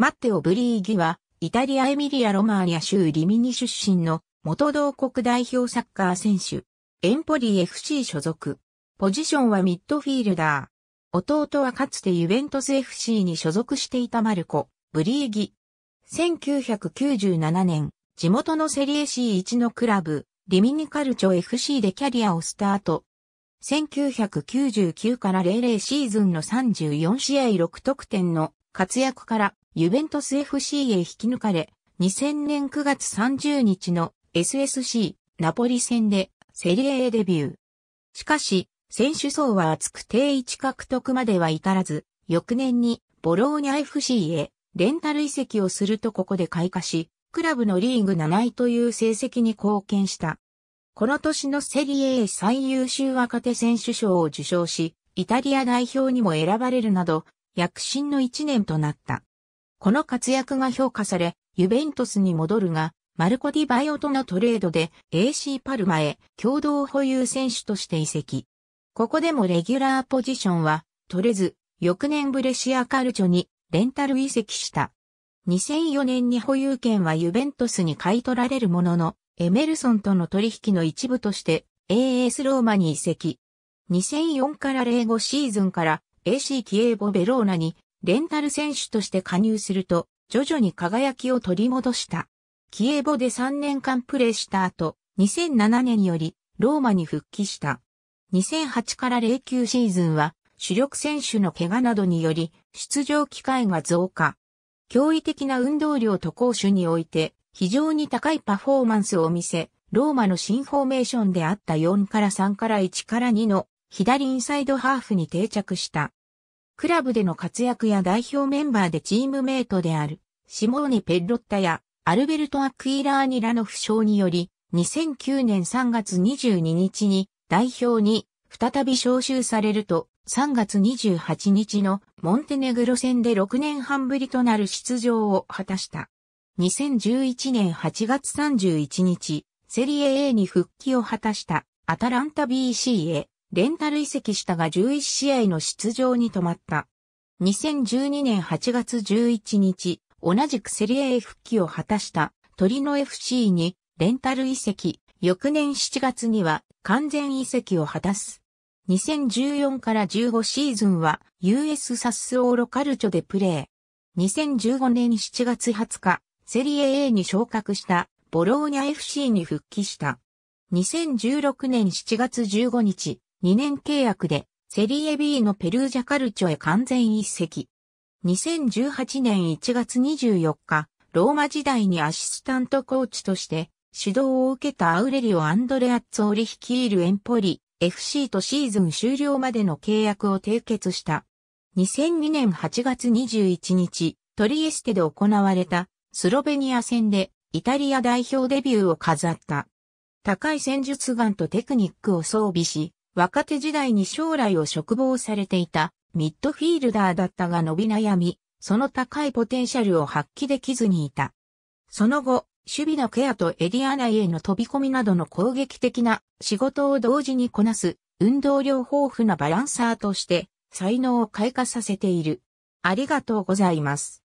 マッテオ・ブリーギは、イタリア・エミリア・ロマーニャ州リミニ出身の元同国代表サッカー選手、エンポリ FC 所属。ポジションはミッドフィールダー。弟はかつてユベントス FC に所属していたマルコ、ブリーギ。1997年、地元のセリエ C1 のクラブ、リミニカルチョ FC でキャリアをスタート。1999から00シーズンの34試合6得点の活躍からユベントス FC へ引き抜かれ、2000年9月30日の SSC ナポリ戦でセリエ A デビュー。しかし、選手層は厚く定位置獲得までは至らず、翌年にボローニャ FC へレンタル移籍をするとここで開花し、クラブのリーグ7位という成績に貢献した。この年のセリエ A 最優秀若手選手賞を受賞し、イタリア代表にも選ばれるなど、躍進の1年となった。この活躍が評価され、ユベントスに戻るが、マルコ・ディ・バイオとのトレードで AC パルマへ共同保有選手として移籍。ここでもレギュラーポジションは取れず、翌年ブレシアカルチョにレンタル移籍した。2004年に保有権はユベントスに買い取られるものの、エメルソンとの取引の一部として AS ローマに移籍。2004から05シーズンから AC キエーボ・ベローナにレンタル選手として加入すると、徐々に輝きを取り戻した。キエボで3年間プレーした後、2007年よりローマに復帰した。2008から09シーズンは主力選手の怪我などにより出場機会が増加。驚異的な運動量と攻守において非常に高いパフォーマンスを見せ、ローマの新フォーメーションであった4から3から1から2の左インサイドハーフに定着した。クラブでの活躍や代表メンバーでチームメイトである、シモーネ・ペッロッタやアルベルト・アクイラーニラの負傷により、2009年3月22日に代表に再び招集されると、3月28日のモンテネグロ戦で6年半ぶりとなる出場を果たした。2011年8月31日、セリエ A に復帰を果たしたアタランタ BC へレンタル移籍したが11試合の出場に止まった。2012年8月11日、同じくセリエ A 復帰を果たした鳥の FC にレンタル移籍、翌年7月には完全移籍を果たす。2014から15シーズンは US サスオーロカルチョでプレー。2015年7月20日、セリエ A に昇格したボローニャ FC に復帰した。2016年7月15日、2年契約でセリエ B のペルージャカルチョへ完全一席。2018年1月24日、ローマ時代にアシスタントコーチとして指導を受けたアウレリオ・アンドレアッツォーリ率いるエンポリ FC とシーズン終了までの契約を締結した。2002年8月21日、トリエステで行われたスロベニア戦でイタリア代表デビューを飾った。高い戦術眼とテクニックを装備し、若手時代に将来を嘱望されていたミッドフィールダーだったが伸び悩み、その高いポテンシャルを発揮できずにいた。その後、守備のケアとエリア内への飛び込みなどの攻撃的な仕事を同時にこなす運動量豊富なバランサーとして才能を開花させている。ありがとうございます。